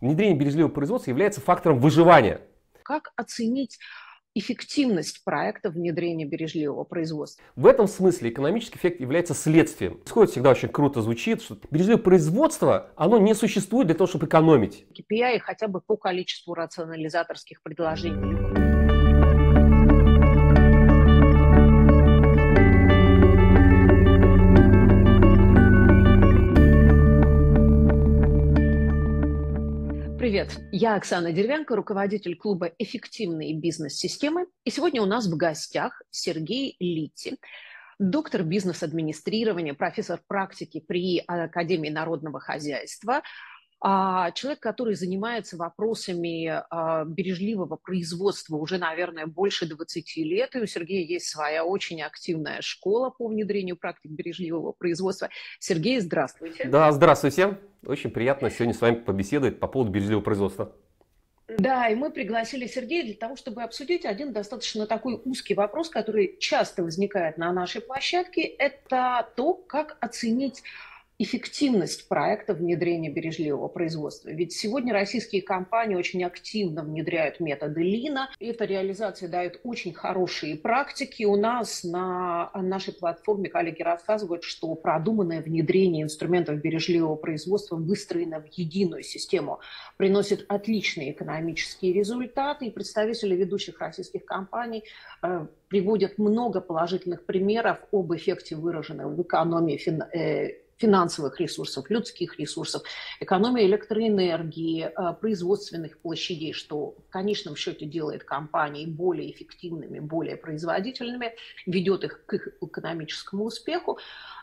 внедрение бережливого производства является фактором выживания. Как оценить эффективность проекта внедрения бережливого производства. В этом смысле экономический эффект является следствием. Сходит всегда очень круто звучит, что бережливое производство, оно не существует для того, чтобы экономить. KPI хотя бы по количеству рационализаторских предложений. Привет, я Оксана Деревянко, руководитель клуба «Эффективные бизнес-системы». И сегодня у нас в гостях Сергей Лити, доктор бизнес-администрирования, профессор практики при Академии народного хозяйства, а человек, который занимается вопросами а, бережливого производства уже, наверное, больше 20 лет, и у Сергея есть своя очень активная школа по внедрению практик бережливого производства. Сергей, здравствуйте. Да, здравствуйте. Очень приятно сегодня с вами побеседовать по поводу бережливого производства. Да, и мы пригласили Сергея для того, чтобы обсудить один достаточно такой узкий вопрос, который часто возникает на нашей площадке. Это то, как оценить эффективность проекта внедрения бережливого производства. Ведь сегодня российские компании очень активно внедряют методы Лина. Эта реализация дает очень хорошие практики. У нас на нашей платформе коллеги рассказывают, что продуманное внедрение инструментов бережливого производства выстроено в единую систему, приносит отличные экономические результаты. И представители ведущих российских компаний э, приводят много положительных примеров об эффекте, выраженных в экономии э, финансовых ресурсов, людских ресурсов, экономия электроэнергии, э, производственных площадей, что в конечном счете делает компании более эффективными, более производительными, ведет их к их экономическому успеху.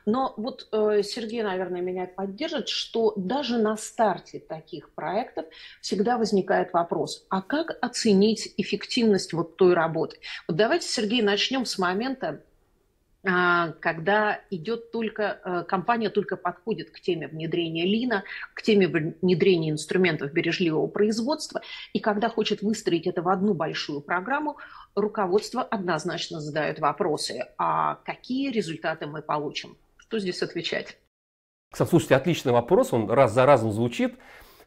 Но вот э, Сергей, наверное, меня поддержит, что даже на старте таких проектов всегда возникает вопрос, а как оценить эффективность вот той работы? Вот давайте, Сергей, начнем с момента, а, когда идет только, э, компания только подходит к теме внедрения лина, к теме внедрения инструментов бережливого производства, и когда хочет выстроить это в одну большую программу, руководство однозначно задает вопросы, а какие результаты мы получим? Что здесь отвечать? Слушайте, отличный вопрос, он раз за разом звучит.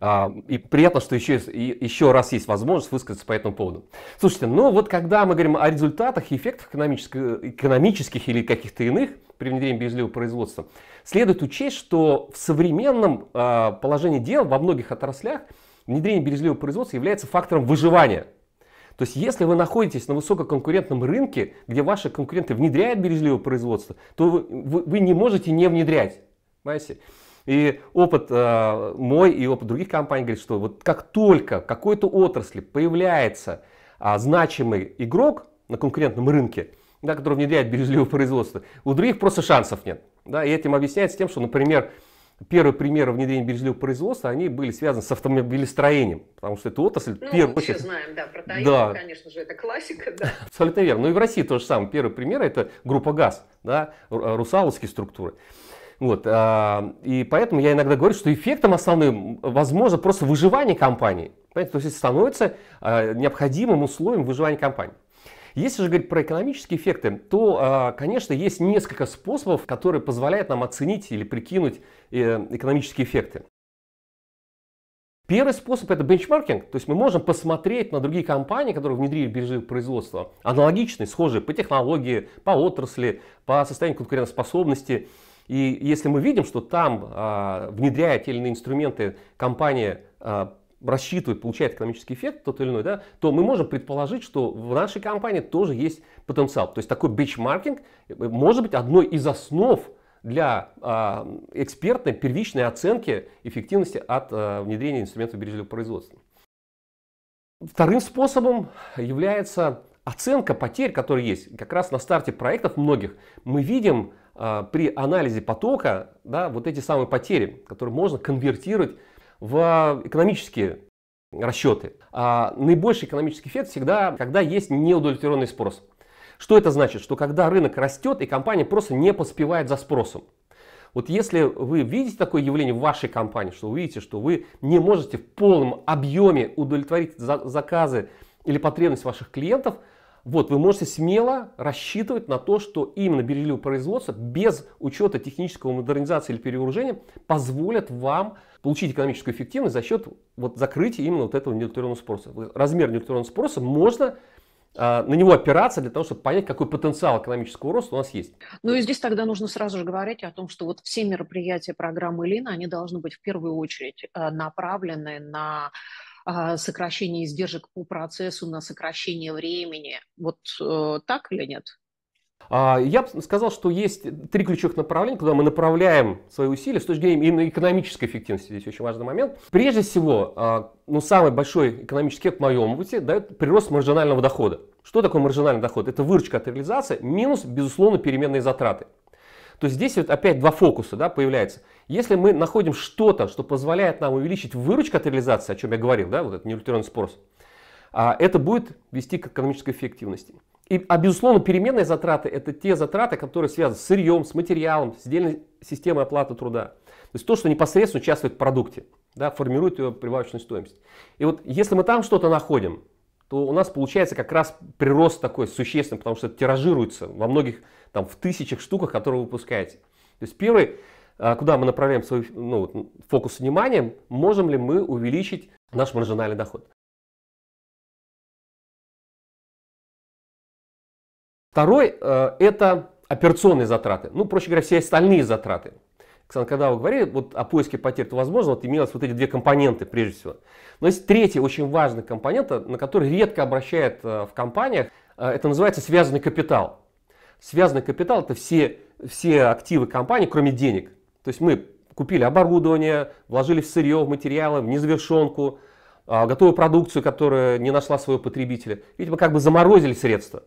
А, и приятно, что еще, еще раз есть возможность высказаться по этому поводу. Слушайте, ну вот когда мы говорим о результатах и эффектах экономических, экономических или каких-то иных при внедрении бережливого производства, следует учесть, что в современном а, положении дел во многих отраслях внедрение бережливого производства является фактором выживания. То есть, если вы находитесь на высококонкурентном рынке, где ваши конкуренты внедряют бережливое производство, то вы, вы, вы не можете не внедрять. Понимаете? И опыт э, мой и опыт других компаний говорит, что вот как только в какой-то отрасли появляется э, значимый игрок на конкурентном рынке, да, который внедряет бирюзливое производство, у других просто шансов нет. Да, и этим объясняется тем, что, например, первые примеры внедрения бирюзливого производства, они были связаны с автомобилестроением, потому что это отрасль. Ну, первый... мы все знаем, да, про Toyota, да. конечно же, это классика. Да. Абсолютно верно. Ну и в России то же самое. Первый пример – это группа ГАЗ, да, русаловские структуры. Вот, а, и поэтому я иногда говорю, что эффектом основным возможно просто выживание компании. Понимаете? То есть становится а, необходимым условием выживания компании. Если же говорить про экономические эффекты, то, а, конечно, есть несколько способов, которые позволяют нам оценить или прикинуть э, экономические эффекты. Первый способ это бенчмаркинг, то есть мы можем посмотреть на другие компании, которые внедрили биржи производства, аналогичные, схожие по технологии, по отрасли, по состоянию конкурентоспособности, и если мы видим, что там, а, внедряя те или иные инструменты, компания а, рассчитывает, получает экономический эффект тот или иной, да, то мы можем предположить, что в нашей компании тоже есть потенциал. То есть такой бенчмаркинг может быть одной из основ для э, экспертной первичной оценки эффективности от э, внедрения инструментов бережливого производства. Вторым способом является оценка потерь, которые есть. Как раз на старте проектов многих мы видим а, при анализе потока да, вот эти самые потери, которые можно конвертировать в экономические расчеты. А наибольший экономический эффект всегда, когда есть неудовлетворенный спрос. Что это значит? Что когда рынок растет, и компания просто не поспевает за спросом. Вот если вы видите такое явление в вашей компании, что вы видите, что вы не можете в полном объеме удовлетворить заказы или потребность ваших клиентов – вот вы можете смело рассчитывать на то, что именно бериллиевое производство без учета технического модернизации или перевооружения позволят вам получить экономическую эффективность за счет вот закрытия именно вот этого неудовлетворенного спроса. Размер неудовлетворенного спроса можно а, на него опираться для того, чтобы понять, какой потенциал экономического роста у нас есть. Ну и здесь тогда нужно сразу же говорить о том, что вот все мероприятия программы Лина, они должны быть в первую очередь э, направлены на а, сокращение издержек по процессу, на сокращение времени. Вот э, так или нет? А, я бы сказал, что есть три ключевых направления, куда мы направляем свои усилия с точки зрения именно экономической эффективности. Здесь очень важный момент. Прежде всего, а, ну, самый большой экономический эффект в моем опыте дает прирост маржинального дохода. Что такое маржинальный доход? Это выручка от реализации минус, безусловно, переменные затраты то здесь вот опять два фокуса да, появляются. Если мы находим что-то, что позволяет нам увеличить выручку от реализации, о чем я говорил, да, вот этот неудовлетворенный спрос, а, это будет вести к экономической эффективности. И, а безусловно, переменные затраты – это те затраты, которые связаны с сырьем, с материалом, с отдельной системой оплаты труда. То есть то, что непосредственно участвует в продукте, да, формирует его прибавочную стоимость. И вот если мы там что-то находим, то у нас получается как раз прирост такой существенный, потому что это тиражируется во многих, там, в тысячах штуках, которые вы выпускаете. То есть первый, а, куда мы направляем свой ну, фокус внимания, можем ли мы увеличить наш маржинальный доход. Второй э, – это операционные затраты, ну, проще говоря, все остальные затраты. Кстати, когда вы говорили вот о поиске потерь, то, возможно, вот имелось вот эти две компоненты прежде всего. Но есть третий очень важный компонент, э, на который редко обращают э, в компаниях, э, это называется связанный капитал. Связанный капитал – это все, все активы компании, кроме денег. То есть мы купили оборудование, вложили в сырье, в материалы, в незавершенку, э, готовую продукцию, которая не нашла своего потребителя. Ведь мы как бы заморозили средства.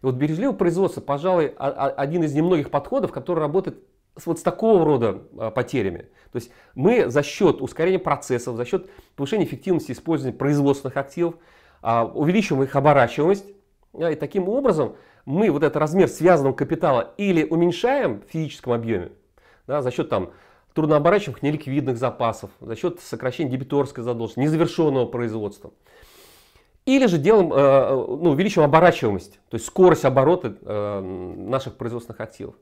И вот бережливое производство, пожалуй, один из немногих подходов, который работает с вот с такого рода а, потерями. То есть мы за счет ускорения процессов, за счет повышения эффективности использования производственных активов а, увеличиваем их оборачиваемость. А, и таким образом мы вот этот размер связанного капитала или уменьшаем в физическом объеме да, за счет там, труднооборачиваемых неликвидных запасов, за счет сокращения дебиторской задолженности, незавершенного производства. Или же делаем, э, э, ну, увеличиваем оборачиваемость, то есть скорость оборота э, наших производственных активов.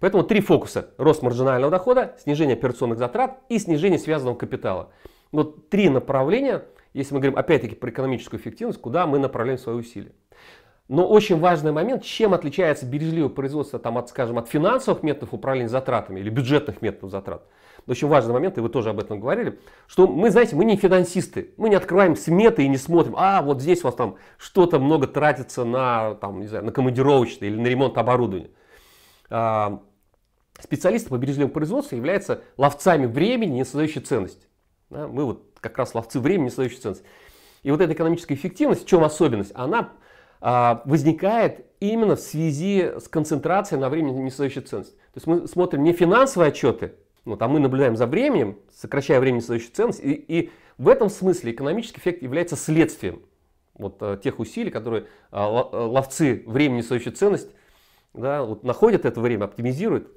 Поэтому три фокуса. Рост маржинального дохода, снижение операционных затрат и снижение связанного капитала. Вот три направления, если мы говорим опять-таки про экономическую эффективность, куда мы направляем свои усилия. Но очень важный момент, чем отличается бережливое производство там, от, скажем, от финансовых методов управления затратами или бюджетных методов затрат. Очень важный момент, и вы тоже об этом говорили, что мы, знаете, мы не финансисты, мы не открываем сметы и не смотрим, а вот здесь у вас там что-то много тратится на, там, не знаю, на командировочные или на ремонт оборудования. А, Специалисты по бережливому производству являются ловцами времени, не создающей ценность. Да, мы вот как раз ловцы времени, не создающей ценность. И вот эта экономическая эффективность, в чем особенность? Она а, возникает именно в связи с концентрацией на времени не создающей ценности. То есть мы смотрим не финансовые отчеты, вот, а мы наблюдаем за временем, сокращая время создающей ценности, и, и в этом смысле экономический эффект является следствием вот, э, тех усилий, которые а, э, ловцы времени создающей ценности да, вот, находят это время, оптимизируют.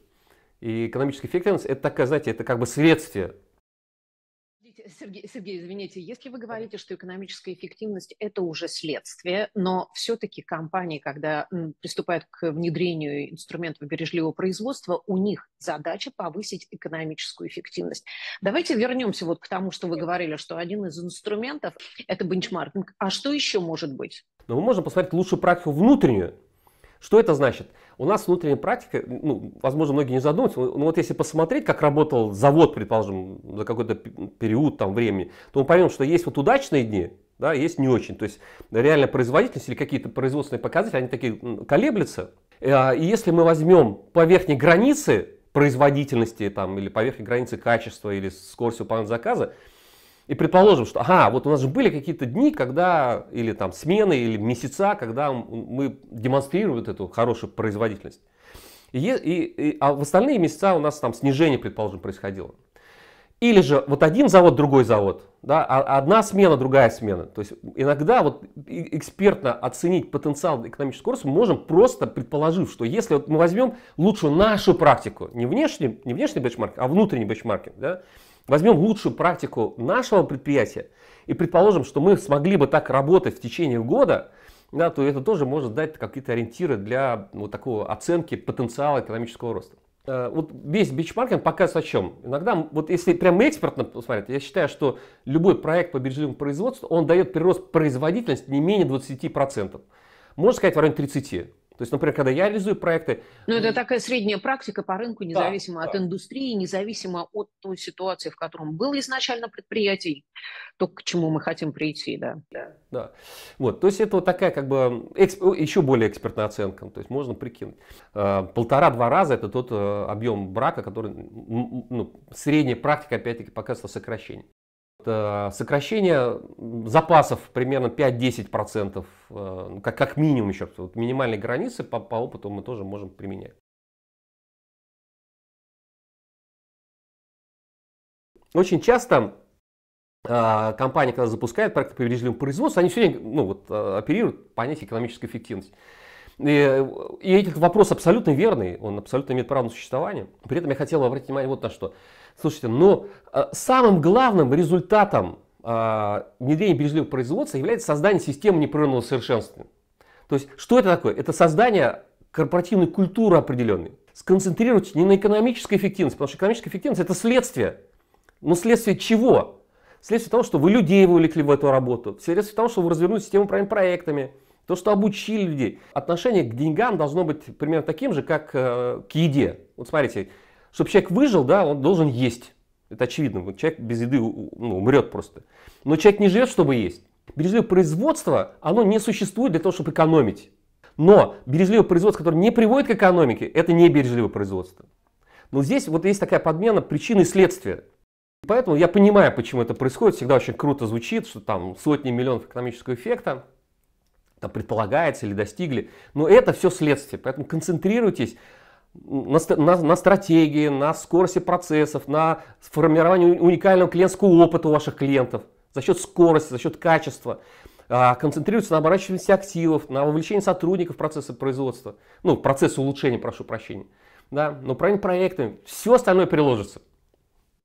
И экономическая эффективность – это такая, знаете, это как бы следствие Сергей, Сергей, извините, если вы говорите, что экономическая эффективность – это уже следствие, но все-таки компании, когда приступают к внедрению инструментов бережливого производства, у них задача повысить экономическую эффективность. Давайте вернемся вот к тому, что вы говорили, что один из инструментов – это бенчмаркинг. А что еще может быть? Ну, мы можем посмотреть лучшую практику внутреннюю, что это значит? У нас внутренняя практика, ну, возможно, многие не задумываются, но ну, вот если посмотреть, как работал завод, предположим, за какой-то период там, времени, то мы поймем, что есть вот удачные дни, да, есть не очень. То есть реально производительность или какие-то производственные показатели, они такие колеблются. Э, и если мы возьмем по верхней границе производительности там, или по верхней границе качества или скорости выполнения заказа, и предположим, что ага, вот у нас же были какие-то дни, когда, или там смены, или месяца, когда мы демонстрируем вот эту хорошую производительность. И, и, и, а в остальные месяца у нас там снижение, предположим, происходило. Или же вот один завод, другой завод, да, а одна смена, другая смена. То есть иногда вот экспертно оценить потенциал экономического роста мы можем просто предположив, что если вот мы возьмем лучшую нашу практику, не внешний, не внешний бенчмаркинг, а внутренний бенчмаркинг, да, Возьмем лучшую практику нашего предприятия и предположим, что мы смогли бы так работать в течение года, да, то это тоже может дать какие-то ориентиры для вот такого оценки потенциала экономического роста. Э, вот весь бичмаркинг показывает о чем. Иногда, вот если прям экспертно посмотреть, я считаю, что любой проект по биржевому производству, он дает прирост производительности не менее 20%. Можно сказать, в районе 30%. То есть, например, когда я реализую проекты... Ну, это такая средняя практика по рынку, независимо да, от да. индустрии, независимо от той ситуации, в котором было изначально предприятие, то, к чему мы хотим прийти, да. Да. да. Вот, то есть это вот такая как бы эксп... Ну, еще более экспертная оценка, то есть можно прикинуть. А, полтора-два раза это тот э, объем брака, который, ну, средняя практика, опять-таки, показывала сокращение. Э, сокращение запасов примерно 5-10%, э, ну, как, как минимум еще, вот минимальной границы по, по опыту мы тоже можем применять. Очень часто а, компании, когда запускают проекты по бережливому производству, они все время ну, вот, э, оперируют понятие экономической эффективности. И, и этот вопрос абсолютно верный, он абсолютно имеет право на существование. При этом я хотел обратить внимание вот на что. Слушайте, но ну, э, самым главным результатом а, внедрения бережливого производства является создание системы непрерывного совершенствования. То есть, что это такое? Это создание корпоративной культуры определенной. Сконцентрируйтесь не на экономической эффективности, потому что экономическая эффективность – это следствие. Но следствие чего? Следствие того, что вы людей вовлекли в эту работу, следствие того, что вы развернули систему управления проектами, то, что обучили людей. Отношение к деньгам должно быть примерно таким же, как э, к еде. Вот смотрите, чтобы человек выжил, да, он должен есть. Это очевидно, человек без еды ну, умрет просто. Но человек не живет, чтобы есть. Бережливое производство, оно не существует для того, чтобы экономить. Но бережливое производство, которое не приводит к экономике, это не бережливое производство. Но здесь вот есть такая подмена причины и следствия. Поэтому я понимаю, почему это происходит. Всегда очень круто звучит, что там сотни миллионов экономического эффекта там предполагается или достигли. Но это все следствие. Поэтому концентрируйтесь на, на, на стратегии, на скорости процессов, на формировании уникального клиентского опыта у ваших клиентов за счет скорости, за счет качества. А, концентрируется на оборачиваемости активов, на вовлечении сотрудников в процессы производства, ну, процесс улучшения, прошу прощения, да, но управление проектами, все остальное приложится.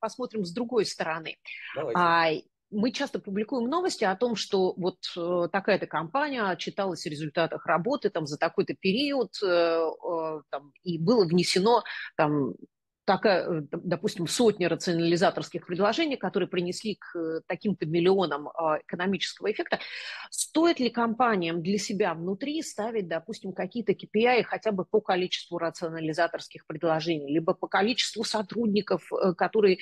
Посмотрим с другой стороны. Давайте. А, мы часто публикуем новости о том, что вот э, такая-то компания отчиталась о результатах работы там, за такой-то период, э, э, там, и было внесено там, такая, допустим, сотни рационализаторских предложений, которые принесли к таким-то миллионам а, экономического эффекта, стоит ли компаниям для себя внутри ставить, допустим, какие-то KPI хотя бы по количеству рационализаторских предложений, либо по количеству сотрудников, которые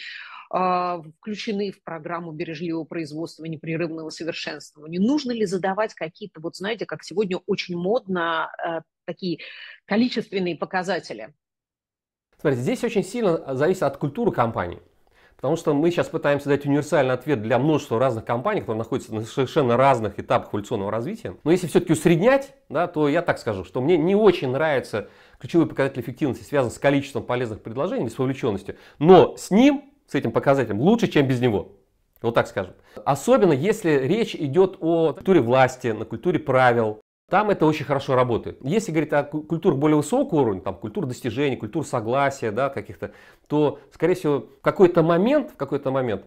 а, включены в программу бережливого производства, непрерывного совершенствования? Нужно ли задавать какие-то, вот знаете, как сегодня очень модно, а, такие количественные показатели? Смотрите, здесь очень сильно а, зависит от культуры компании. Потому что мы сейчас пытаемся дать универсальный ответ для множества разных компаний, которые находятся на совершенно разных этапах эволюционного развития. Но если все-таки усреднять, да, то я так скажу, что мне не очень нравится ключевой показатель эффективности, связан с количеством полезных предложений или с вовлеченностью. Но с ним с этим показателем, лучше, чем без него. Вот так скажем. Особенно если речь идет о культуре власти, на культуре правил. Там это очень хорошо работает. Если говорить о культуре более высокого уровня, там культура достижений, культура согласия, да, каких-то, то, скорее всего, в какой-то момент, в какой-то момент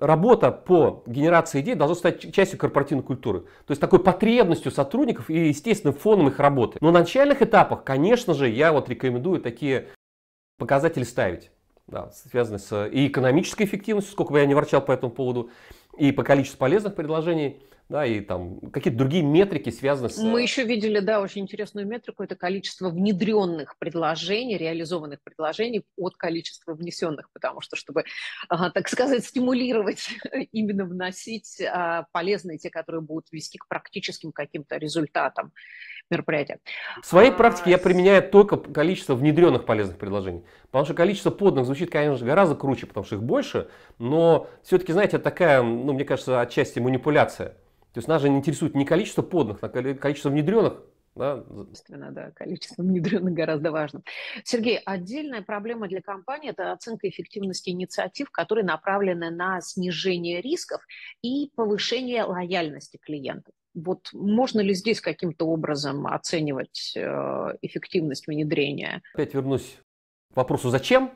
работа по генерации идей должна стать частью корпоративной культуры. То есть такой потребностью сотрудников и естественным фоном их работы. Но на начальных этапах, конечно же, я вот рекомендую такие показатели ставить да, связаны с и экономической эффективностью, сколько бы я не ворчал по этому поводу, и по количеству полезных предложений, да, и там какие-то другие метрики связаны с... Мы еще видели, да, очень интересную метрику, это количество внедренных предложений, реализованных предложений от количества внесенных, потому что, чтобы, так сказать, стимулировать, именно вносить а, полезные те, которые будут вести к практическим каким-то результатам мероприятия. В своей а, практике я применяю только количество внедренных полезных предложений. Потому что количество подных звучит, конечно же, гораздо круче, потому что их больше. Но все-таки, знаете, такая, ну, мне кажется, отчасти манипуляция. То есть нас же не интересует не количество подных, а количество внедренных, да? Естественно, да, количество внедренных гораздо важно. Сергей, отдельная проблема для компании – это оценка эффективности инициатив, которые направлены на снижение рисков и повышение лояльности клиентов. Вот можно ли здесь каким-то образом оценивать э, эффективность внедрения? Опять вернусь к вопросу «зачем?».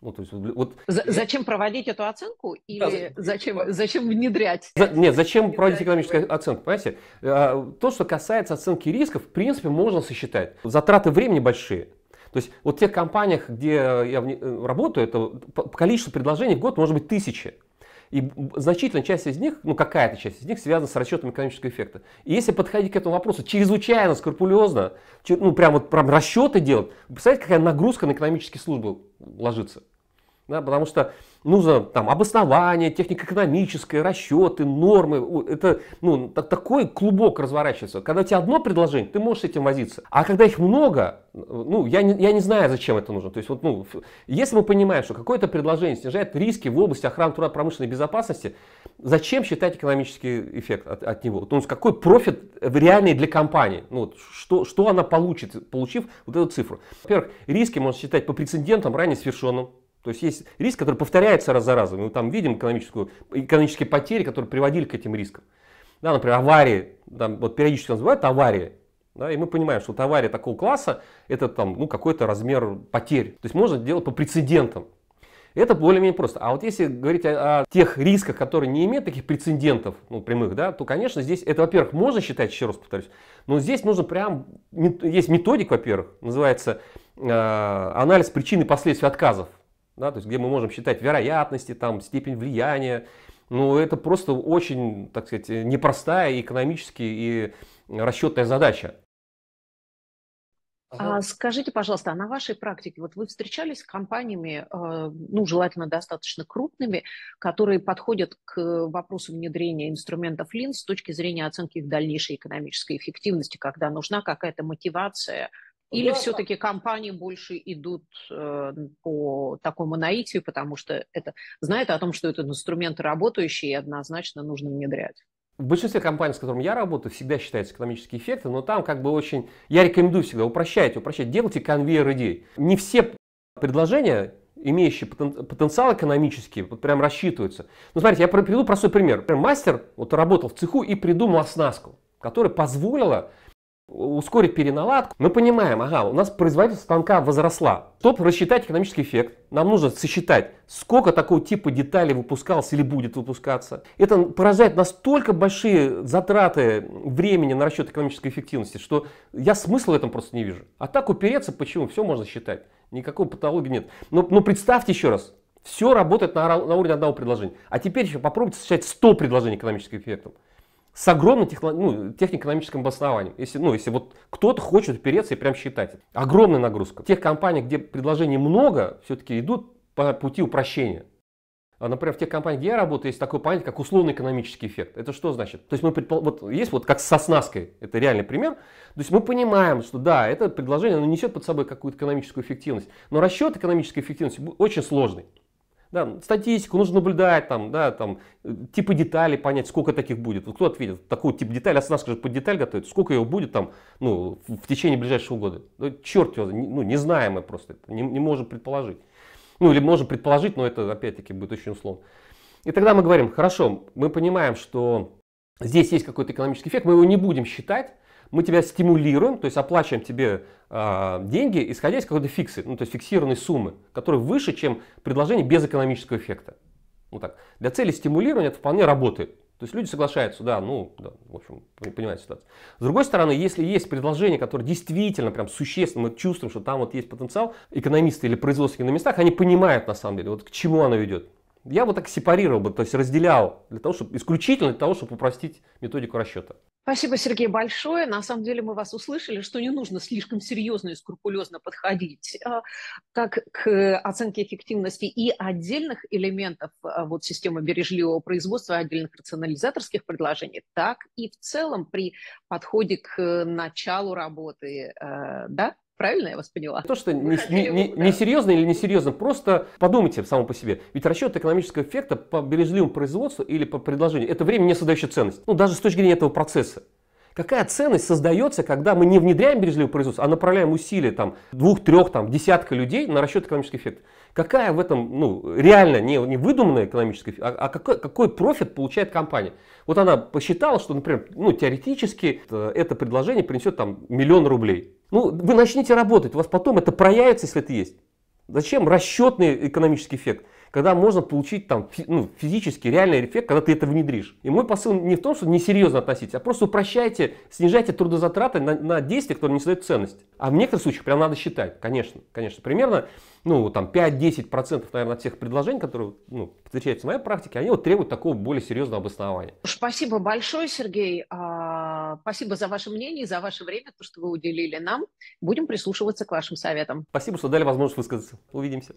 Ну, то есть, вот... За, зачем проводить эту оценку или да, зачем, да. зачем внедрять? За, нет, зачем внедрять проводить экономическую оценку, понимаете? А, то, что касается оценки рисков, в принципе, можно сосчитать. Затраты времени большие. То есть вот в тех компаниях, где я э, работаю, это количество предложений в год может быть тысячи. И значительная часть из них, ну какая-то часть из них связана с расчетом экономического эффекта. И если подходить к этому вопросу чрезвычайно скрупулезно, ну прям вот прям расчеты делать, представляете, какая нагрузка на экономические службы ложится? да, потому что нужно там, обоснование, технико-экономическое, расчеты, нормы, это ну, такой клубок разворачивается. Когда у тебя одно предложение, ты можешь с этим возиться. А когда их много, ну, я не, я не знаю, зачем это нужно. То есть, вот, ну, если мы понимаем, что какое-то предложение снижает риски в области охраны труда промышленной безопасности, зачем считать экономический эффект от, от него? То есть, какой профит реальный для компании? Ну, вот, что, что она получит, получив вот эту цифру? Во-первых, риски можно считать по прецедентам, ранее совершенным. То есть есть риск, который повторяется раз за разом. Мы там видим экономическую, экономические потери, которые приводили к этим рискам. Да, например, аварии, там, вот периодически называют аварии, да, и мы понимаем, что вот авария такого класса это там, ну, какой-то размер потерь. То есть можно делать по прецедентам. Это более-менее просто. А вот если говорить о, о тех рисках, которые не имеют таких прецедентов ну, прямых, да, то, конечно, здесь это, во-первых, можно считать, еще раз повторюсь, но здесь нужно прям, есть методик, во-первых, называется э, анализ причин и последствий отказов да, то есть где мы можем считать вероятности, там, степень влияния. Но ну, это просто очень, так сказать, непростая экономически и расчетная задача. А скажите, пожалуйста, а на вашей практике, вот вы встречались с компаниями, э, ну, желательно достаточно крупными, которые подходят к вопросу внедрения инструментов линз с точки зрения оценки их дальнейшей экономической эффективности, когда нужна какая-то мотивация или да, все-таки компании больше идут э, по такому наитию, потому что это знают о том, что это инструменты работающие и однозначно нужно внедрять? В большинстве компаний, с которыми я работаю, всегда считаются экономические эффекты, но там как бы очень... Я рекомендую всегда упрощать, упрощать, делайте конвейер идей. Не все предложения имеющие потенциал экономический, вот прям рассчитываются. Ну, смотрите, я приведу простой пример. Мастер вот работал в цеху и придумал оснастку, которая позволила ускорить переналадку. Мы понимаем, ага, у нас производительность станка возросла. Чтобы рассчитать экономический эффект, нам нужно сосчитать, сколько такого типа деталей выпускалось или будет выпускаться. Это поражает настолько большие затраты времени на расчет экономической эффективности, что я смысла в этом просто не вижу. А так упереться почему? Все можно считать. Никакой патологии нет. Но, но представьте еще раз, все работает на, на уровне одного предложения. А теперь еще попробуйте сочетать 100 предложений экономическим эффектом с огромным техно, ну, технико-экономическим обоснованием. Если, ну, если вот кто-то хочет упереться и прям считать. Огромная нагрузка. тех компаний где предложений много, все-таки идут по пути упрощения. А, например, в тех компаниях, где я работаю, есть такой понятие, как условно-экономический эффект. Это что значит? То есть мы предпол... вот есть вот как с снаской, это реальный пример. То есть мы понимаем, что да, это предложение оно несет под собой какую-то экономическую эффективность, но расчет экономической эффективности очень сложный. Да, статистику нужно наблюдать, там, да, там, э, типы деталей понять, сколько таких будет. Вот кто ответит, такой тип детали, а цена скажет, под деталь готовит, сколько его будет там, ну, в течение ближайшего года. Ну, черт его, ну, не знаем мы просто, это, не, не можем предположить. Ну, или можем предположить, но это, опять-таки, будет очень условно. И тогда мы говорим, хорошо, мы понимаем, что здесь есть какой-то экономический эффект, мы его не будем считать, мы тебя стимулируем, то есть оплачиваем тебе э, деньги, исходя из какой-то фиксы, ну, то есть фиксированной суммы, которая выше, чем предложение без экономического эффекта. Вот так. Для цели стимулирования это вполне работает. То есть люди соглашаются, да, ну, да, в общем, понимаете ситуацию. С другой стороны, если есть предложение, которое действительно прям существенно, мы чувствуем, что там вот есть потенциал, экономисты или производственники на местах, они понимают на самом деле, вот к чему оно ведет. Я бы так сепарировал бы, то есть разделял, для того, чтобы, исключительно для того, чтобы упростить методику расчета. Спасибо, Сергей, большое. На самом деле мы вас услышали, что не нужно слишком серьезно и скрупулезно подходить а, как к оценке эффективности и отдельных элементов а, вот, системы бережливого производства, отдельных рационализаторских предложений, так и в целом при подходе к началу работы, а, да? Правильно я вас поняла? То, что несерьезно не, не, не или несерьезно, просто подумайте само по себе. Ведь расчет экономического эффекта по бережливому производству или по предложению – это время не создающая ценность. Ну, даже с точки зрения этого процесса. Какая ценность создается, когда мы не внедряем бережливое производство, а направляем усилия там, двух, трех, там, десятка людей на расчет экономического эффекта? Какая в этом, ну, реально не, не выдуманная экономическая, а, а какой, какой профит получает компания? Вот она посчитала, что, например, ну, теоретически это предложение принесет там миллион рублей. Ну, вы начните работать, у вас потом это проявится, если это есть. Зачем расчетный экономический эффект? когда можно получить там фи, ну, физически реальный эффект, когда ты это внедришь. И мой посыл не в том, что несерьезно относитесь, а просто упрощайте, снижайте трудозатраты на, на действия, которые не создают ценность. А в некоторых случаях прям надо считать, конечно, конечно. Примерно ну, там 5-10%, наверное, от всех предложений, которые ну, встречаются в моей практике, они вот требуют такого более серьезного обоснования. Спасибо большое, Сергей. А, спасибо за ваше мнение, за ваше время, то, что вы уделили нам. Будем прислушиваться к вашим советам. Спасибо, что дали возможность высказаться. Увидимся.